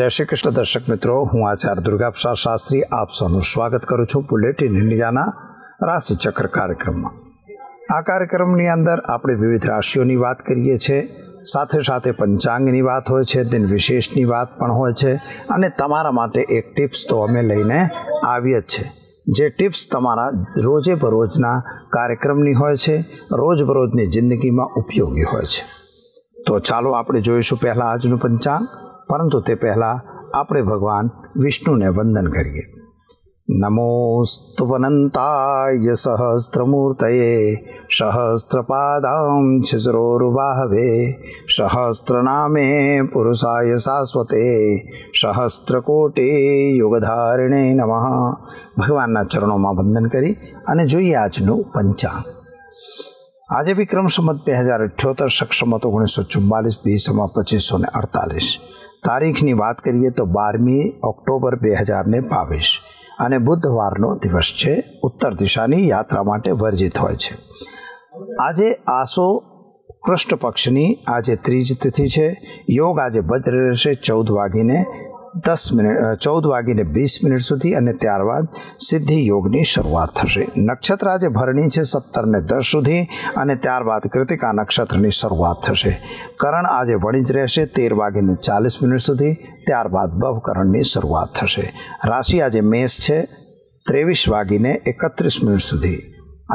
જય શ્રી કૃષ્ણ દર્શક મિત્રો હું આચાર્ય દુર્ગા દુર્ગાપ્રસાદ શાસ્ત્રી આપ સૌનું સ્વાગત કરું છું બુલેટિન ઇન્ડિયાના રાશિચક્ર કાર્યક્રમમાં આ કાર્યક્રમની અંદર આપણે વિવિધ રાશિઓની વાત કરીએ છીએ સાથે સાથે પંચાંગની વાત હોય છે દિન વિશેષની વાત પણ હોય છે અને તમારા માટે એક ટિપ્સ તો અમે લઈને આવીએ જ છીએ જે ટિપ્સ તમારા રોજે બરોજના કાર્યક્રમની હોય છે રોજબરોજની જિંદગીમાં ઉપયોગી હોય છે તો ચાલો આપણે જોઈશું પહેલાં આજનું પંચાંગ પરંતુ તે પહેલાં આપણે ભગવાન વિષ્ણુને વંદન કરીએ નમોસ્તુ સહસ્ત્રમૂર્તયે સહસ્ત્રપાદાં સહસ્રપાદાં છિદ્રોર્વાહવે સહસ્રનામે પુરુષાય શાશ્વતે સહસ્ત્રકોટે યુગધારિણે નમઃ ભગવાનના ચરણોમાં વંદન કરી અને જોઈએ આજનું પંચાંગ આજે વિક્રમ સંમત બે હજાર અઠ્યોતર સક્ષમત ઓગણીસો ચુમ્માલીસ બીસમાં પચીસો ને અડતાલીસ તારીખની વાત કરીએ તો બારમી ઓક્ટોબર બે હજારને બાવીસ અને બુધવારનો દિવસ છે ઉત્તર દિશાની યાત્રા માટે વર્જિત હોય છે આજે આસો કૃષ્ણ પક્ષની આજે ત્રીજ તિથિ છે યોગ આજે બજ્ર રહેશે ચૌદ વાગીને દસ મિનિટ ચૌદ વાગીને વીસ મિનિટ સુધી અને ત્યારબાદ સિદ્ધિ યોગની શરૂઆત થશે નક્ષત્ર આજે ભરણી છે સત્તરને દસ સુધી અને ત્યારબાદ કૃતિકા નક્ષત્રની શરૂઆત થશે કરણ આજે વણી જ રહેશે તેર વાગીને ચાલીસ મિનિટ સુધી ત્યારબાદ બવકરણની શરૂઆત થશે રાશિ આજે મેષ છે ત્રેવીસ વાગીને એકત્રીસ મિનિટ સુધી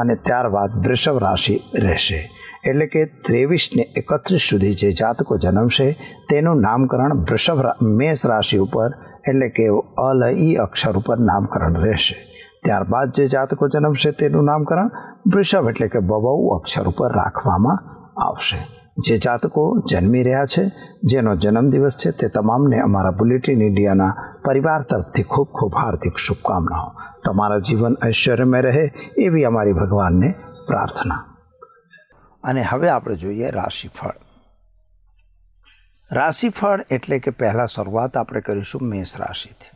અને ત્યારબાદ વૃષભ રાશિ રહેશે એટલે કે ત્રેવીસને એકત્રીસ સુધી જે જાતકો જન્મશે તેનું નામકરણ વૃષભ મેષ રાશિ ઉપર એટલે કે અલ ઈ અક્ષર ઉપર નામકરણ રહેશે ત્યારબાદ જે જાતકો જન્મશે તેનું નામકરણ વૃષભ એટલે કે બબઉ અક્ષર ઉપર રાખવામાં આવશે જે જાતકો જન્મી રહ્યા છે જેનો જન્મદિવસ છે તે તમામને અમારા બુલેટિન ઇન્ડિયાના પરિવાર તરફથી ખૂબ ખૂબ હાર્દિક શુભકામનાઓ તમારા જીવન ઐશ્વર્યમય રહે એવી અમારી ભગવાનને પ્રાર્થના અને હવે આપણે જોઈએ રાશિફળ રાશિફળ એટલે કે પહેલાં શરૂઆત આપણે કરીશું મેષ રાશિથી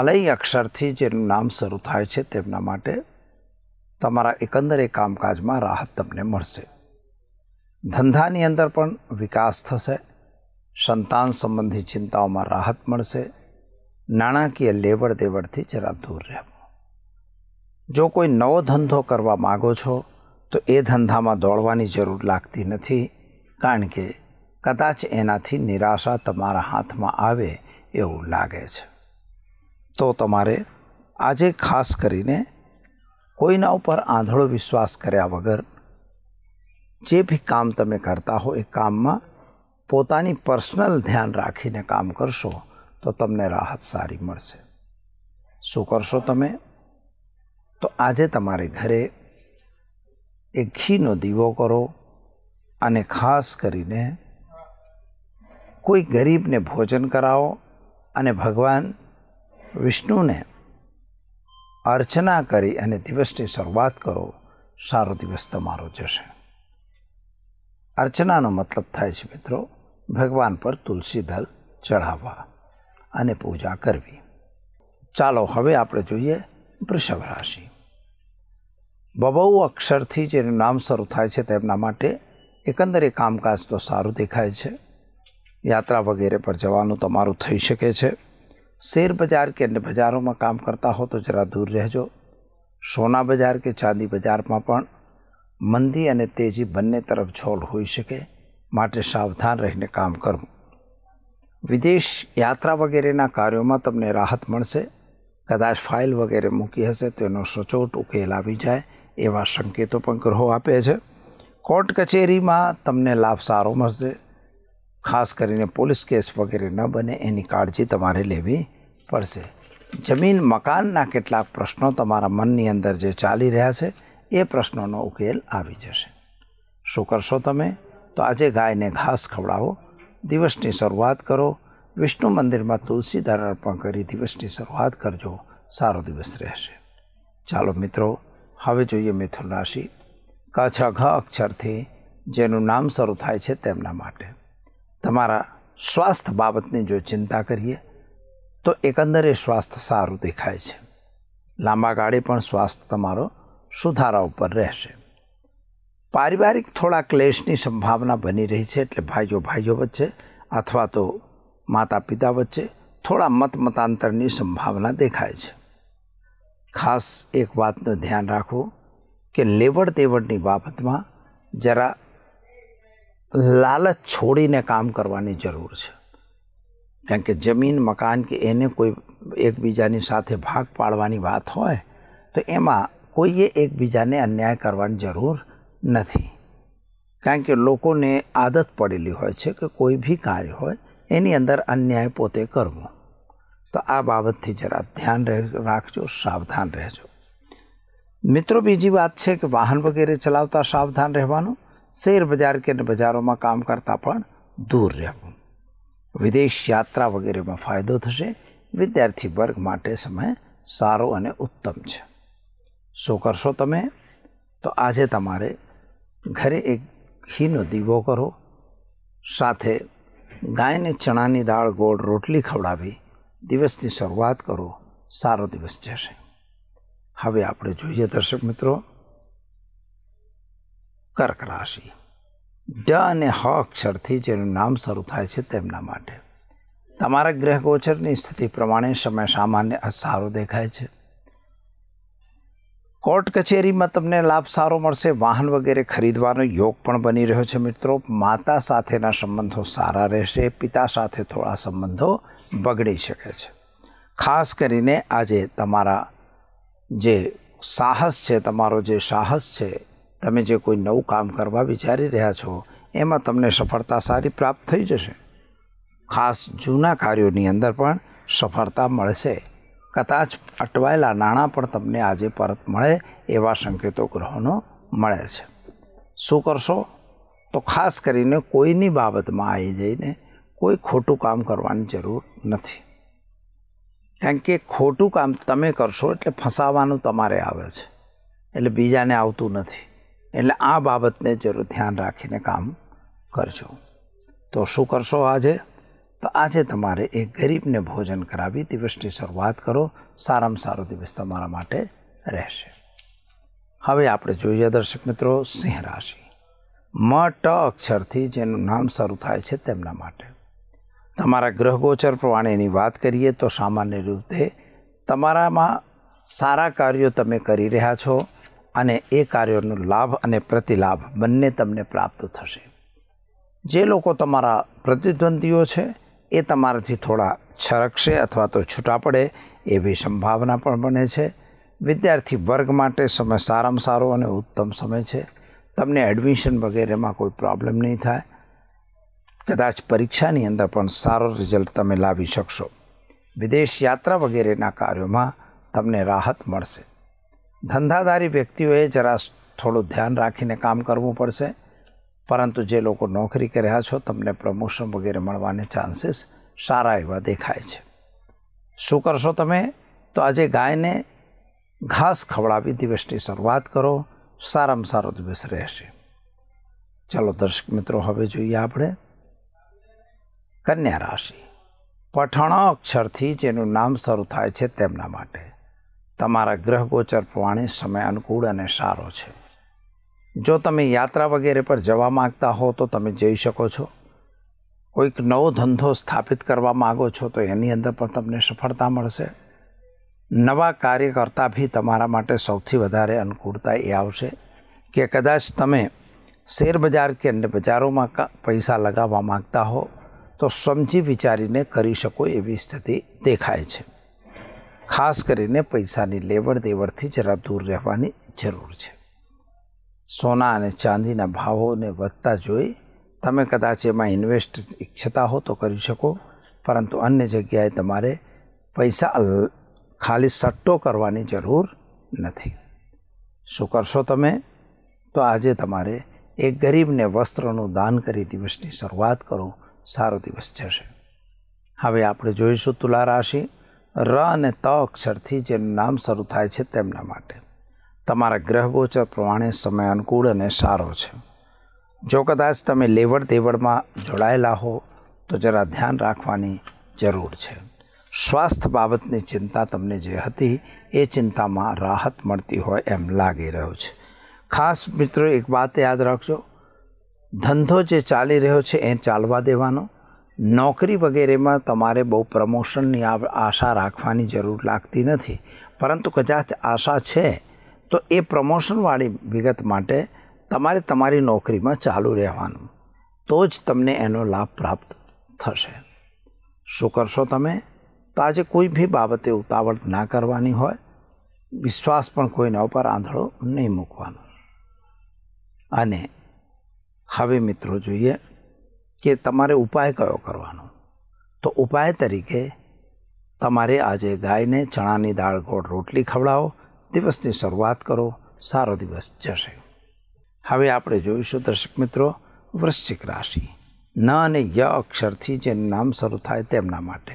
આલય અક્ષરથી જેનું નામ શરૂ થાય છે તેમના માટે તમારા એકંદરે કામકાજમાં રાહત તમને મળશે ધંધાની અંદર પણ વિકાસ થશે સંતાન સંબંધી ચિંતાઓમાં રાહત મળશે નાણાકીય લેવડ દેવડથી જરા દૂર રહેવું જો કોઈ નવો ધંધો કરવા માગો છો તો એ ધંધામાં દોડવાની જરૂર લાગતી નથી કારણ કે કદાચ એનાથી નિરાશા તમારા હાથમાં આવે એવું લાગે છે તો તમારે આજે ખાસ કરીને કોઈના ઉપર આંધળો વિશ્વાસ કર્યા વગર જે બી કામ તમે કરતા હો એ કામમાં પોતાની પર્સનલ ધ્યાન રાખીને કામ કરશો તો તમને રાહત સારી મળશે શું કરશો તમે તો આજે તમારે ઘરે એ ઘીનો દીવો કરો અને ખાસ કરીને કોઈ ગરીબને ભોજન કરાવો અને ભગવાન વિષ્ણુને અર્ચના કરી અને દિવસની શરૂઆત કરો સારો દિવસ તમારો જશે અર્ચનાનો મતલબ થાય છે મિત્રો ભગવાન પર તુલસી દલ ચઢાવવા અને પૂજા કરવી ચાલો હવે આપણે જોઈએ વૃષભ રાશિ બબઉ અક્ષરથી જેનું નામ શરૂ થાય છે તેમના માટે એકંદરે કામકાજ તો સારું દેખાય છે યાત્રા વગેરે પર જવાનું તમારું થઈ શકે છે શેર બજાર કે અન્ય બજારોમાં કામ કરતા હો તો જરા દૂર રહેજો સોના બજાર કે ચાંદી બજારમાં પણ મંદી અને તેજી બંને તરફ છોલ હોઈ શકે માટે સાવધાન રહીને કામ કરવું વિદેશ યાત્રા વગેરેના કાર્યોમાં તમને રાહત મળશે કદાચ ફાઇલ વગેરે મૂકી હશે તો એનો સચોટ ઉકેલ આવી જાય એવા સંકેતો પણ ગ્રહો આપે છે કોર્ટ કચેરીમાં તમને લાભ સારો મળશે ખાસ કરીને પોલીસ કેસ વગેરે ન બને એની કાળજી તમારે લેવી પડશે જમીન મકાનના કેટલાક પ્રશ્નો તમારા મનની અંદર જે ચાલી રહ્યા છે એ પ્રશ્નોનો ઉકેલ આવી જશે શું કરશો તમે તો આજે ગાયને ઘાસ ખવડાવો દિવસની શરૂઆત કરો વિષ્ણુ મંદિરમાં તુલસીધાર અર્પણ કરી દિવસની શરૂઆત કરજો સારો દિવસ રહેશે ચાલો મિત્રો હવે જોઈએ મિથુન રાશિ કાછા ઘ અક્ષરથી જેનું નામ શરૂ થાય છે તેમના માટે તમારા સ્વાસ્થ્ય બાબતની જો ચિંતા કરીએ તો એકંદરે સ્વાસ્થ્ય સારું દેખાય છે લાંબા ગાળે પણ સ્વાસ્થ્ય તમારો સુધારા ઉપર રહેશે પારિવારિક થોડા ક્લેશની સંભાવના બની રહી છે એટલે ભાઈઓ ભાઈઓ વચ્ચે અથવા તો માતા પિતા વચ્ચે થોડા મત મતાંતરની સંભાવના દેખાય છે ખાસ એક વાતનું ધ્યાન રાખો કે લેવડ દેવડની બાબતમાં જરા લાલચ છોડીને કામ કરવાની જરૂર છે કારણ કે જમીન મકાન કે એને કોઈ એકબીજાની સાથે ભાગ પાડવાની વાત હોય તો એમાં કોઈએ એકબીજાને અન્યાય કરવાની જરૂર નથી કારણ કે લોકોને આદત પડેલી હોય છે કે કોઈ બી કાર્ય હોય એની અંદર અન્યાય પોતે કરવો તો આ બાબતથી જરા ધ્યાન રાખજો સાવધાન રહેજો મિત્રો બીજી વાત છે કે વાહન વગેરે ચલાવતા સાવધાન રહેવાનું શેર બજાર કે બજારોમાં કામ કરતા પણ દૂર રહેવું વિદેશ યાત્રા વગેરેમાં ફાયદો થશે વિદ્યાર્થી વર્ગ માટે સમય સારો અને ઉત્તમ છે શું કરશો તમે તો આજે તમારે ઘરે એક ઘીનો દીવો કરો સાથે ગાયને ચણાની દાળ ગોળ રોટલી ખવડાવી દિવસની શરૂઆત કરો સારો દિવસ જશે હવે આપણે જોઈએ દર્શક મિત્રો કર્ક રાશિ ડ અને હ અક્ષરથી જેનું નામ શરૂ થાય છે તેમના માટે તમારા ગ્રહ ગોચરની સ્થિતિ પ્રમાણે સમય સામાન્ય સારો દેખાય છે કોર્ટ કચેરીમાં તમને લાભ સારો મળશે વાહન વગેરે ખરીદવાનો યોગ પણ બની રહ્યો છે મિત્રો માતા સાથેના સંબંધો સારા રહેશે પિતા સાથે થોડા સંબંધો બગડી શકે છે ખાસ કરીને આજે તમારા જે સાહસ છે તમારો જે સાહસ છે તમે જે કોઈ નવું કામ કરવા વિચારી રહ્યા છો એમાં તમને સફળતા સારી પ્રાપ્ત થઈ જશે ખાસ જૂના કાર્યોની અંદર પણ સફળતા મળશે કદાચ અટવાયેલા નાણાં પણ તમને આજે પરત મળે એવા સંકેતો ગ્રહોનો મળે છે શું કરશો તો ખાસ કરીને કોઈની બાબતમાં આવી જઈને કોઈ ખોટું કામ કરવાની જરૂર નથી કારણ કે ખોટું કામ તમે કરશો એટલે ફસાવાનું તમારે આવે છે એટલે બીજાને આવતું નથી એટલે આ બાબતને જરૂર ધ્યાન રાખીને કામ કરજો તો શું કરશો આજે તો આજે તમારે એક ગરીબને ભોજન કરાવી દિવસની શરૂઆત કરો સારામાં સારો દિવસ તમારા માટે રહેશે હવે આપણે જોઈએ દર્શક મિત્રો સિંહ રાશિ મ ટ અક્ષરથી જેનું નામ શરૂ થાય છે તેમના માટે તમારા ગ્રહગોચર પ્રમાણે એની વાત કરીએ તો સામાન્ય રીતે તમારામાં સારા કાર્યો તમે કરી રહ્યા છો અને એ કાર્યોનો લાભ અને પ્રતિલાભ બંને તમને પ્રાપ્ત થશે જે લોકો તમારા પ્રતિદ્વંદીઓ છે એ તમારાથી થોડા છરકશે અથવા તો છૂટા પડે એવી સંભાવના પણ બને છે વિદ્યાર્થી વર્ગ માટે સમય સારામાં સારો અને ઉત્તમ સમય છે તમને એડમિશન વગેરેમાં કોઈ પ્રોબ્લેમ નહીં થાય કદાચ પરીક્ષાની અંદર પણ સારો રિઝલ્ટ તમે લાવી શકશો વિદેશ યાત્રા વગેરેના કાર્યોમાં તમને રાહત મળશે ધંધાધારી વ્યક્તિઓએ જરા થોડું ધ્યાન રાખીને કામ કરવું પડશે પરંતુ જે લોકો નોકરી કરી રહ્યા છો તમને પ્રમોશન વગેરે મળવાને ચાન્સીસ સારા એવા દેખાય છે શું કરશો તમે તો આજે ગાયને ઘાસ ખવડાવી દિવસની શરૂઆત કરો સારામાં સારો દિવસ રહેશે ચાલો દર્શક મિત્રો હવે જોઈએ આપણે કન્યા રાશિ પઠણ અક્ષરથી જેનું નામ શરૂ થાય છે તેમના માટે તમારા ગ્રહ ગોચર પ્રમાણે સમય અનુકૂળ અને સારો છે જો તમે યાત્રા વગેરે પર જવા માગતા હો તો તમે જઈ શકો છો કોઈક નવો ધંધો સ્થાપિત કરવા માગો છો તો એની અંદર પણ તમને સફળતા મળશે નવા કાર્ય કરતાં બી તમારા માટે સૌથી વધારે અનુકૂળતા એ આવશે કે કદાચ તમે શેરબજાર કે અન્ય બજારોમાં પૈસા લગાવવા માગતા હો તો સમજી વિચારીને કરી શકો એવી સ્થિતિ દેખાય છે ખાસ કરીને પૈસાની લેવડ દેવડથી જરા દૂર રહેવાની જરૂર છે સોના અને ચાંદીના ભાવોને વધતા જોઈ તમે કદાચ એમાં ઇન્વેસ્ટ ઈચ્છતા હો તો કરી શકો પરંતુ અન્ય જગ્યાએ તમારે પૈસા ખાલી સટ્ટો કરવાની જરૂર નથી શું કરશો તમે તો આજે તમારે એક ગરીબને વસ્ત્રનું દાન કરી દિવસની શરૂઆત કરો સારો દિવસ જશે હવે આપણે જોઈશું તુલા રાશિ ર અને ત અક્ષરથી જેનું નામ શરૂ થાય છે તેમના માટે તમારા ગ્રહ ગોચર પ્રમાણે સમય અનુકૂળ અને સારો છે જો કદાચ તમે લેવડ દેવડમાં જોડાયેલા હો તો જરા ધ્યાન રાખવાની જરૂર છે સ્વાસ્થ્ય બાબતની ચિંતા તમને જે હતી એ ચિંતામાં રાહત મળતી હોય એમ લાગી રહ્યું છે ખાસ મિત્રો એક વાત યાદ રાખજો ધંધો જે ચાલી રહ્યો છે એ ચાલવા દેવાનો નોકરી વગેરેમાં તમારે બહુ પ્રમોશનની આશા રાખવાની જરૂર લાગતી નથી પરંતુ કદાચ આશા છે તો એ પ્રમોશનવાળી વિગત માટે તમારે તમારી નોકરીમાં ચાલુ રહેવાનું તો જ તમને એનો લાભ પ્રાપ્ત થશે શું કરશો તમે તો આજે કોઈ બી બાબતે ઉતાવળ ના કરવાની હોય વિશ્વાસ પણ કોઈના ઉપર આંધળો નહીં મૂકવાનો અને હવે મિત્રો જોઈએ કે તમારે ઉપાય કયો કરવાનો તો ઉપાય તરીકે તમારે આજે ગાયને ચણાની દાળ ગોળ રોટલી ખવડાવો દિવસની શરૂઆત કરો સારો દિવસ જશે હવે આપણે જોઈશું દર્શક મિત્રો વૃશ્ચિક રાશિ ન અને ય અક્ષરથી જે નામ શરૂ થાય તેમના માટે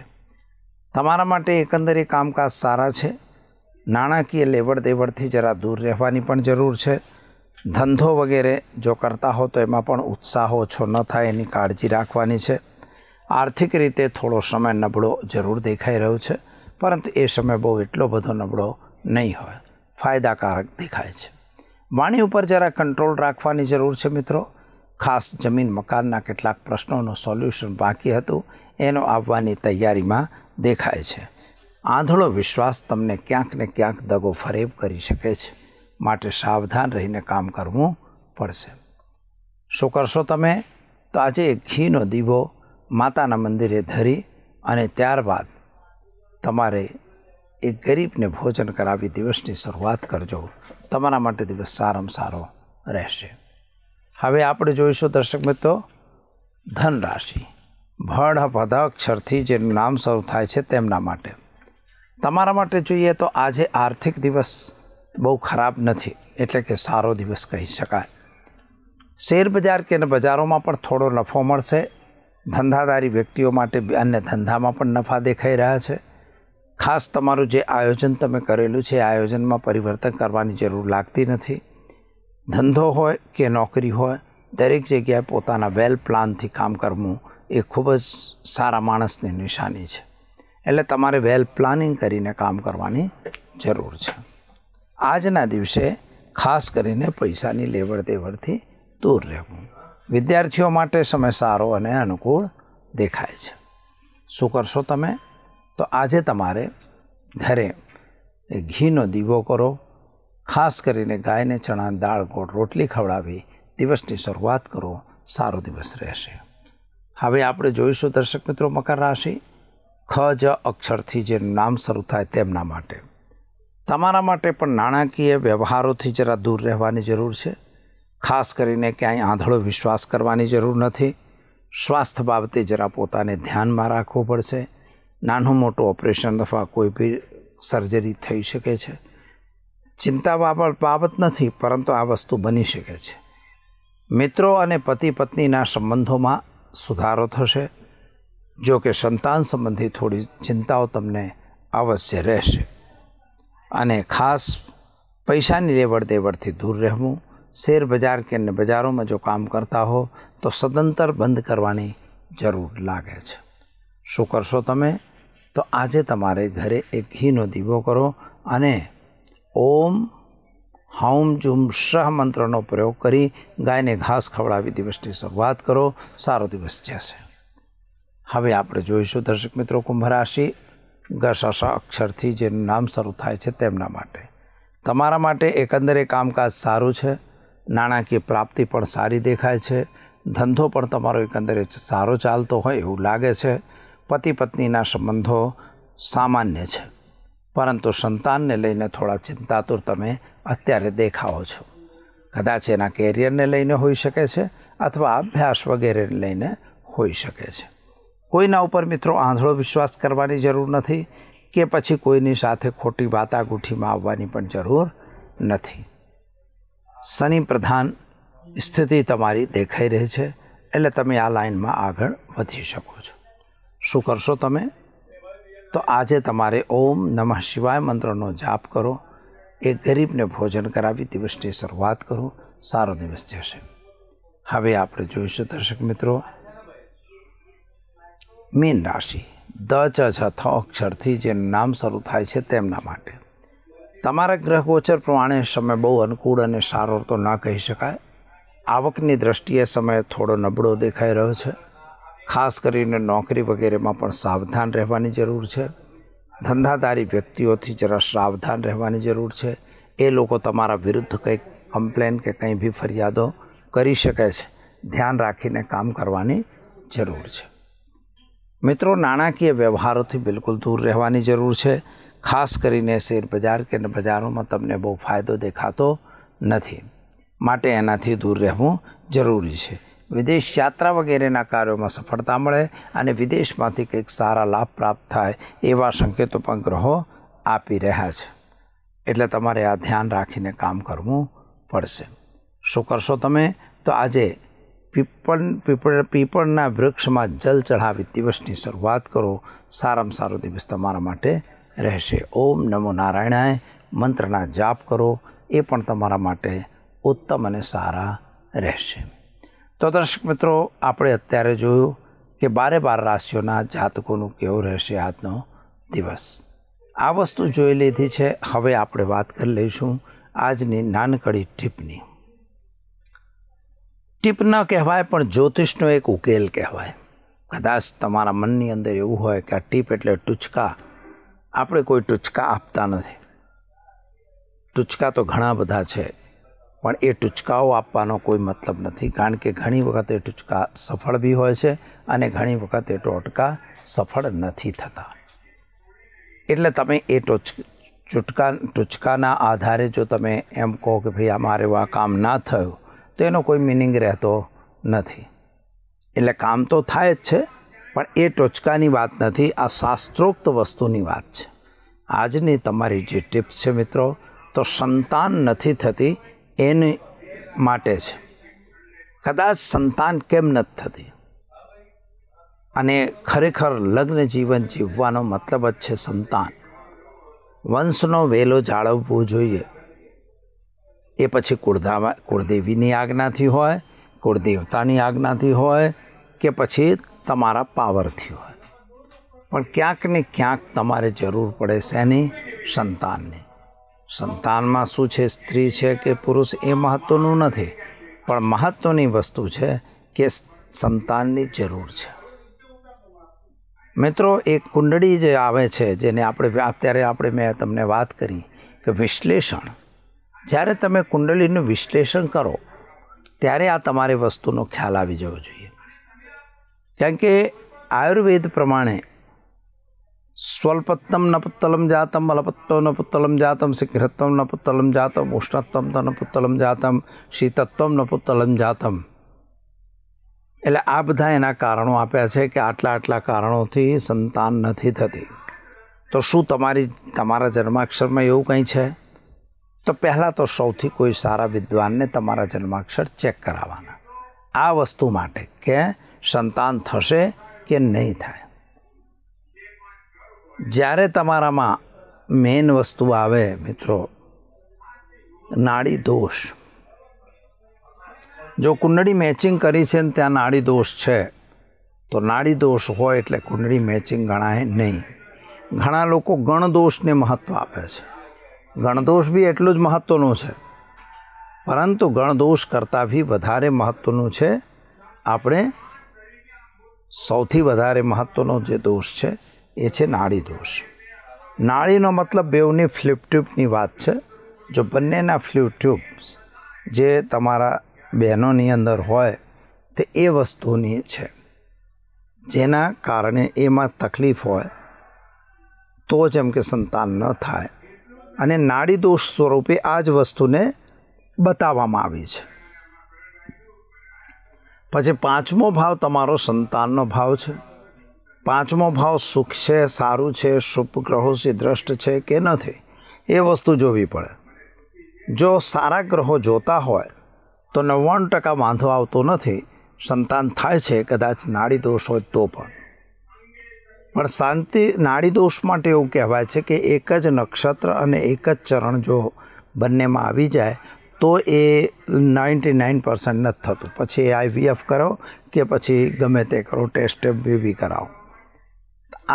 તમારા માટે એકંદરે કામકાજ સારા છે નાણાકીય લેવડ દેવડથી જરા દૂર રહેવાની પણ જરૂર છે ધંધો વગેરે જો કરતા હો તો એમાં પણ ઉત્સાહ ઓછો ન થાય એની કાળજી રાખવાની છે આર્થિક રીતે થોડો સમય નબળો જરૂર દેખાઈ રહ્યો છે પરંતુ એ સમય બહુ એટલો બધો નબળો નહીં હોય ફાયદાકારક દેખાય છે વાણી ઉપર જરા કંટ્રોલ રાખવાની જરૂર છે મિત્રો ખાસ જમીન મકાનના કેટલાક પ્રશ્નોનું સોલ્યુશન બાકી હતું એનો આવવાની તૈયારીમાં દેખાય છે આંધળો વિશ્વાસ તમને ક્યાંક ને ક્યાંક દગો ફરેબ કરી શકે છે માટે સાવધાન રહીને કામ કરવું પડશે શું કરશો તમે તો આજે ઘીનો દીવો માતાના મંદિરે ધરી અને ત્યારબાદ તમારે એ ગરીબને ભોજન કરાવી દિવસની શરૂઆત કરજો તમારા માટે દિવસ સારામાં સારો રહેશે હવે આપણે જોઈશું દર્શક મિત્રો ધન રાશિ ભળ પદાક્ષરથી જેનું નામ શરૂ થાય છે તેમના માટે તમારા માટે જોઈએ તો આજે આર્થિક દિવસ બહુ ખરાબ નથી એટલે કે સારો દિવસ કહી શકાય શેર બજાર કે બજારોમાં પણ થોડો નફો મળશે ધંધાદારી વ્યક્તિઓ માટે અન્ય ધંધામાં પણ નફા દેખાઈ રહ્યા છે ખાસ તમારું જે આયોજન તમે કરેલું છે એ આયોજનમાં પરિવર્તન કરવાની જરૂર લાગતી નથી ધંધો હોય કે નોકરી હોય દરેક જગ્યાએ પોતાના વેલ પ્લાનથી કામ કરવું એ ખૂબ જ સારા માણસની નિશાની છે એટલે તમારે વેલ પ્લાનિંગ કરીને કામ કરવાની જરૂર છે આજના દિવસે ખાસ કરીને પૈસાની લેવડ દેવડથી દૂર રહેવું વિદ્યાર્થીઓ માટે સમય સારો અને અનુકૂળ દેખાય છે શું કરશો તમે તો આજે તમારે ઘરે ઘીનો દીવો કરો ખાસ કરીને ગાયને ચણા દાળ ગોળ રોટલી ખવડાવી દિવસની શરૂઆત કરો સારો દિવસ રહેશે હવે આપણે જોઈશું દર્શક મિત્રો મકર રાશિ ખ જ અક્ષરથી જેનું નામ શરૂ થાય તેમના માટે તમારા માટે પણ નાણાકીય વ્યવહારોથી જરા દૂર રહેવાની જરૂર છે ખાસ કરીને ક્યાંય આંધળો વિશ્વાસ કરવાની જરૂર નથી સ્વાસ્થ્ય બાબતે જરા પોતાને ધ્યાનમાં રાખવું પડશે નાનું મોટું ઓપરેશન અથવા કોઈ બી સર્જરી થઈ શકે છે ચિંતા બાબત બાબત નથી પરંતુ આ વસ્તુ બની શકે છે મિત્રો અને પતિ પત્નીના સંબંધોમાં સુધારો થશે જો કે સંતાન સંબંધી થોડી ચિંતાઓ તમને અવશ્ય રહેશે અને ખાસ પૈસાની લેવડ દેવડથી દૂર રહેવું શેર બજાર કે અન્ય બજારોમાં જો કામ કરતા હો તો સદંતર બંધ કરવાની જરૂર લાગે છે શું કરશો તમે તો આજે તમારે ઘરે એક ઘીનો દીવો કરો અને ઓમ હાઉમ જુમ શહ મંત્રનો પ્રયોગ કરી ગાયને ઘાસ ખવડાવી દિવસની શરૂઆત કરો સારો દિવસ જશે હવે આપણે જોઈશું દર્શક મિત્રો કુંભ રાશિ ગશાશા અક્ષરથી જે નામ શરૂ થાય છે તેમના માટે તમારા માટે એકંદરે કામકાજ સારું છે નાણાકીય પ્રાપ્તિ પણ સારી દેખાય છે ધંધો પણ તમારો એકંદરે સારો ચાલતો હોય એવું લાગે છે પતિ પત્નીના સંબંધો સામાન્ય છે પરંતુ સંતાનને લઈને થોડા ચિંતાતુર તમે અત્યારે દેખાઓ છો કદાચ એના કેરિયરને લઈને હોઈ શકે છે અથવા અભ્યાસ વગેરેને લઈને હોઈ શકે છે કોઈના ઉપર મિત્રો આંધળો વિશ્વાસ કરવાની જરૂર નથી કે પછી કોઈની સાથે ખોટી વાતાગુઠીમાં આવવાની પણ જરૂર નથી શનિ પ્રધાન સ્થિતિ તમારી દેખાઈ રહી છે એટલે તમે આ લાઇનમાં આગળ વધી શકો છો શું કરશો તમે તો આજે તમારે ઓમ નમઃ શિવાય મંત્રનો જાપ કરો એ ગરીબને ભોજન કરાવી દિવસની શરૂઆત કરો સારો દિવસ જશે હવે આપણે જોઈશું દર્શક મિત્રો મીન રાશિ દ ચ છ અક્ષરથી જે નામ શરૂ થાય છે તેમના માટે તમારા ગ્રહ ગોચર પ્રમાણે સમય બહુ અનુકૂળ અને સારો તો ના કહી શકાય આવકની દ્રષ્ટિએ સમય થોડો નબળો દેખાઈ રહ્યો છે ખાસ કરીને નોકરી વગેરેમાં પણ સાવધાન રહેવાની જરૂર છે ધંધાદારી વ્યક્તિઓથી જરા સાવધાન રહેવાની જરૂર છે એ લોકો તમારા વિરુદ્ધ કંઈક કમ્પ્લેન કે કંઈ બી ફરિયાદો કરી શકે છે ધ્યાન રાખીને કામ કરવાની જરૂર છે મિત્રો નાણાકીય વ્યવહારોથી બિલકુલ દૂર રહેવાની જરૂર છે ખાસ કરીને શેર બજાર કે બજારોમાં તમને બહુ ફાયદો દેખાતો નથી માટે એનાથી દૂર રહેવું જરૂરી છે વિદેશ યાત્રા વગેરેના કાર્યોમાં સફળતા મળે અને વિદેશમાંથી કંઈક સારા લાભ પ્રાપ્ત થાય એવા સંકેતો પણ ગ્રહો આપી રહ્યા છે એટલે તમારે આ ધ્યાન રાખીને કામ કરવું પડશે શું કરશો તમે તો આજે પીપળ પીપળ પીપળના વૃક્ષમાં જલ ચઢાવી દિવસની શરૂઆત કરો સારામાં સારો દિવસ તમારા માટે રહેશે ઓમ નમો નારાયણાય મંત્રના જાપ કરો એ પણ તમારા માટે ઉત્તમ અને સારા રહેશે તો દર્શક મિત્રો આપણે અત્યારે જોયું કે બારે બાર રાશિઓના જાતકોનું કેવું રહેશે આજનો દિવસ આ વસ્તુ જોઈ લીધી છે હવે આપણે વાત કરી લઈશું આજની નાનકડી ટીપની ટીપ ન કહેવાય પણ જ્યોતિષનો એક ઉકેલ કહેવાય કદાચ તમારા મનની અંદર એવું હોય કે આ ટીપ એટલે ટૂચકા આપણે કોઈ ટૂચકા આપતા નથી ટૂચકા તો ઘણા બધા છે પણ એ ટૂચકાઓ આપવાનો કોઈ મતલબ નથી કારણ કે ઘણી વખત એ ટૂચકા સફળ બી હોય છે અને ઘણી વખત એ ટોટકા સફળ નથી થતા એટલે તમે એ ટોચ ચૂટકા ટૂચકાના આધારે જો તમે એમ કહો કે ભાઈ આ મારે આ કામ ના થયું તો એનો કોઈ મિનિંગ રહેતો નથી એટલે કામ તો થાય જ છે પણ એ ટોચકાની વાત નથી આ શાસ્ત્રોક્ત વસ્તુની વાત છે આજની તમારી જે ટિપ્સ છે મિત્રો તો સંતાન નથી થતી એની માટે છે કદાચ સંતાન કેમ નથી થતી અને ખરેખર લગ્ન જીવન જીવવાનો મતલબ જ છે સંતાન વંશનો વેલો જાળવવો જોઈએ એ પછી કુળદાવા કુળદેવીની આજ્ઞાથી હોય કુળદેવતાની આજ્ઞાથી હોય કે પછી તમારા પાવરથી હોય પણ ક્યાંક ને ક્યાંક તમારે જરૂર પડે શેની સંતાનની સંતાનમાં શું છે સ્ત્રી છે કે પુરુષ એ મહત્ત્વનું નથી પણ મહત્ત્વની વસ્તુ છે કે સંતાનની જરૂર છે મિત્રો એક કુંડળી જે આવે છે જેને આપણે અત્યારે આપણે મેં તમને વાત કરી કે વિશ્લેષણ જ્યારે તમે કુંડલીનું વિશ્લેષણ કરો ત્યારે આ તમારી વસ્તુનો ખ્યાલ આવી જવો જોઈએ કારણ કે આયુર્વેદ પ્રમાણે સ્વલ્પત્તમ નપુત્તલમ જાતમ અલપત્તમ નપુત્તલમ જાતમ શીઘ્રત્તમ નપુત્તલમ જાતમ ઉષ્ણત્તમ નપુત્તલમ જાતમ શીતત્વમ નપુત્તલમ જાતમ એટલે આ બધા એના કારણો આપ્યા છે કે આટલા આટલા કારણોથી સંતાન નથી થતી તો શું તમારી તમારા જન્માક્ષરમાં એવું કંઈ છે તો પહેલાં તો સૌથી કોઈ સારા વિદ્વાનને તમારા જન્માક્ષર ચેક કરાવવાના આ વસ્તુ માટે કે સંતાન થશે કે નહીં થાય જ્યારે તમારામાં મેઇન વસ્તુ આવે મિત્રો નાડી દોષ જો કુંડળી મેચિંગ કરી છે ને ત્યાં નાડી દોષ છે તો નાડી દોષ હોય એટલે કુંડળી મેચિંગ ગણાય નહીં ઘણા લોકો ગણદોષને મહત્ત્વ આપે છે ગણદોષ બી એટલું જ મહત્ત્વનું છે પરંતુ ગણદોષ કરતાં બી વધારે મહત્ત્વનું છે આપણે સૌથી વધારે મહત્ત્વનો જે દોષ છે એ છે નાળી દોષ નાળીનો મતલબ બેઉની ફ્લિપ ટ્યુબની વાત છે જો બંનેના ફ્લિપ ટ્યુબ્સ જે તમારા બહેનોની અંદર હોય તે એ વસ્તુની છે જેના કારણે એમાં તકલીફ હોય તો જ એમ કે સંતાન ન થાય અને નાડી દોષ સ્વરૂપે આ જ વસ્તુને બતાવવામાં આવી છે પછી પાંચમો ભાવ તમારો સંતાનનો ભાવ છે પાંચમો ભાવ સુખ છે સારું છે શુભ ગ્રહો દ્રષ્ટ છે કે નથી એ વસ્તુ જોવી પડે જો સારા ગ્રહો જોતા હોય તો નવ્વાણું ટકા વાંધો આવતો નથી સંતાન થાય છે કદાચ નાડી દોષ હોય તો પણ પર શાંતિ નાડી દોષ માટે હું કહેવા છે કે એક જ નક્ષત્ર અને એક જ ચરણ જો બનનેમાં આવી જાય તો એ 99% ન થતો પછી આઈવીએફ કરો કે પછી ગમે તે કરો ટેસ્ટ બીબી કરાવો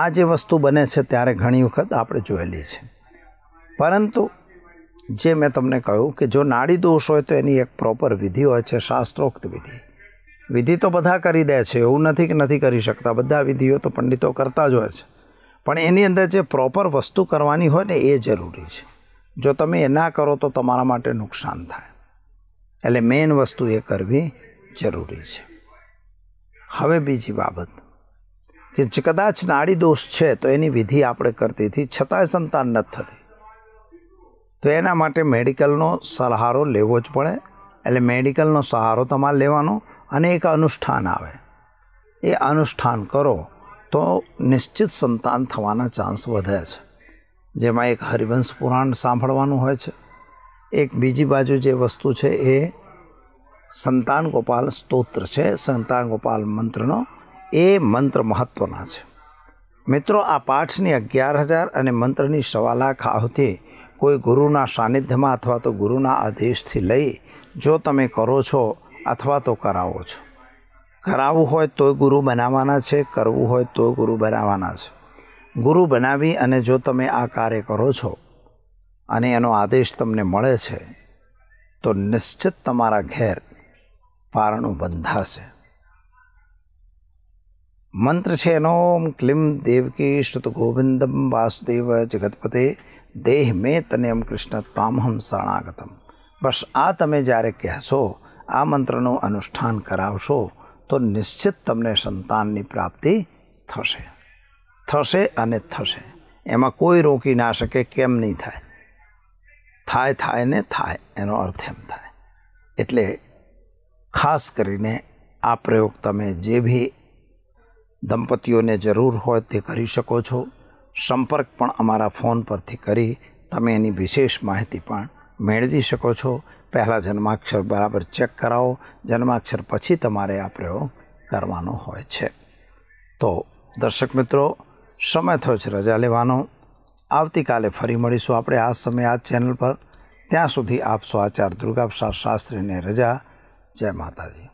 આ જે વસ્તુ બને છે ત્યારે ઘણી વખત આપણે જોયેલી છે પરંતુ જે મેં તમને કહ્યું કે જો નાડી દોષ હોય તો એની એક પ્રોપર વિધિ હોય છે શાસ્ત્રોક્ત વિધિ વિધિ તો બધા કરી દે છે એવું નથી કે નથી કરી શકતા બધા વિધિઓ તો પંડિતો કરતા જ હોય છે પણ એની અંદર જે પ્રોપર વસ્તુ કરવાની હોય ને એ જરૂરી છે જો તમે એ ના કરો તો તમારા માટે નુકસાન થાય એટલે મેઇન વસ્તુ એ કરવી જરૂરી છે હવે બીજી બાબત કે કદાચ નાડી દોષ છે તો એની વિધિ આપણે કરતી હતી છતાંય સંતાન નથી થતી તો એના માટે મેડિકલનો સહારો લેવો જ પડે એટલે મેડિકલનો સહારો તમારે લેવાનો અને એક અનુષ્ઠાન આવે એ અનુષ્ઠાન કરો તો નિશ્ચિત સંતાન થવાના ચાન્સ વધે છે જેમાં એક હરિવંશ પુરાણ સાંભળવાનું હોય છે એક બીજી બાજુ જે વસ્તુ છે એ સંતાન ગોપાલ સ્તોત્ર છે સંતાન ગોપાલ મંત્રનો એ મંત્ર મહત્ત્વના છે મિત્રો આ પાઠની અગિયાર હજાર અને મંત્રની સવા લાખ આહુતિ કોઈ ગુરુના સાનિધ્યમાં અથવા તો ગુરુના આદેશથી લઈ જો તમે કરો છો અથવા તો કરાવો છો કરાવવું હોય તોય ગુરુ બનાવવાના છે કરવું હોય તોય ગુરુ બનાવવાના છે ગુરુ બનાવી અને જો તમે આ કાર્ય કરો છો અને એનો આદેશ તમને મળે છે તો નિશ્ચિત તમારા ઘેર પારણું બંધાશે મંત્ર છે એનો ક્લિમ દેવકી શ્રુત ગોવિંદમ વાસુદેવ જગતપતે દેહ મેં તને એમ કૃષ્ણ પામહમ શરણાગતમ બસ આ તમે જ્યારે કહેશો આ મંત્રનું અનુષ્ઠાન કરાવશો તો નિશ્ચિત તમને સંતાનની પ્રાપ્તિ થશે થશે અને થશે એમાં કોઈ રોકી ના શકે કેમ નહીં થાય થાય થાય ને થાય એનો અર્થ એમ થાય એટલે ખાસ કરીને આ પ્રયોગ તમે જે બી દંપતીઓને જરૂર હોય તે કરી શકો છો સંપર્ક પણ અમારા ફોન પરથી કરી તમે એની વિશેષ માહિતી પણ મેળવી શકો છો પહેલાં જન્માક્ષર બરાબર ચેક કરાવો જન્માક્ષર પછી તમારે આ પ્રયોગ કરવાનો હોય છે તો દર્શક મિત્રો સમય થયો છે રજા લેવાનો આવતીકાલે ફરી મળીશું આપણે આ સમય આ ચેનલ પર ત્યાં સુધી આપ આચાર દુર્ગાપ્રસાદ શાસ્ત્રીને રજા જય માતાજી